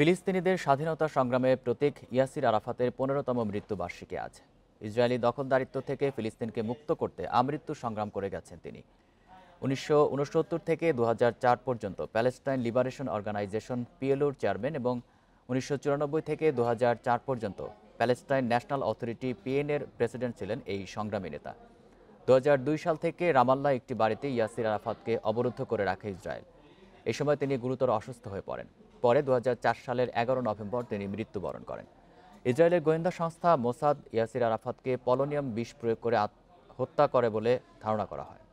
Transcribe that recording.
ফিলিস্তিনিদের স্বাধীনতা সংগ্রামে প্রতীক ইয়াসির আরাফাতের পনেরোতম মৃত্যুবার্ষিকী আজ ইসরায়েলি দখলদারিত্ব থেকে ফিলিস্তিনকে মুক্ত করতে আমৃত্যু সংগ্রাম করে গেছেন তিনি উনিশশো থেকে দু পর্যন্ত প্যালেস্টাইন লিবারেশন অর্গানাইজেশন পিএলওর চেয়ারম্যান এবং উনিশশো থেকে দু পর্যন্ত প্যালেস্টাইন ন্যাশনাল অথরিটি পিএনএর প্রেসিডেন্ট ছিলেন এই সংগ্রামী নেতা দু সাল থেকে রামাল্লা একটি বাড়িতে ইয়াসির আরাফাতকে অবরুদ্ধ করে রাখে ইসরায়েল এ সময় তিনি গুরুতর অসুস্থ হয়ে পড়েন পরে দু সালের এগারো নভেম্বর তিনি মৃত্যুবরণ করেন ইসরায়েলের গোয়েন্দা সংস্থা মোসাদ ইয়াসির আরাফাতকে পলোনিয়াম বিষ প্রয়োগ করে হত্যা করে বলে ধারণা করা হয়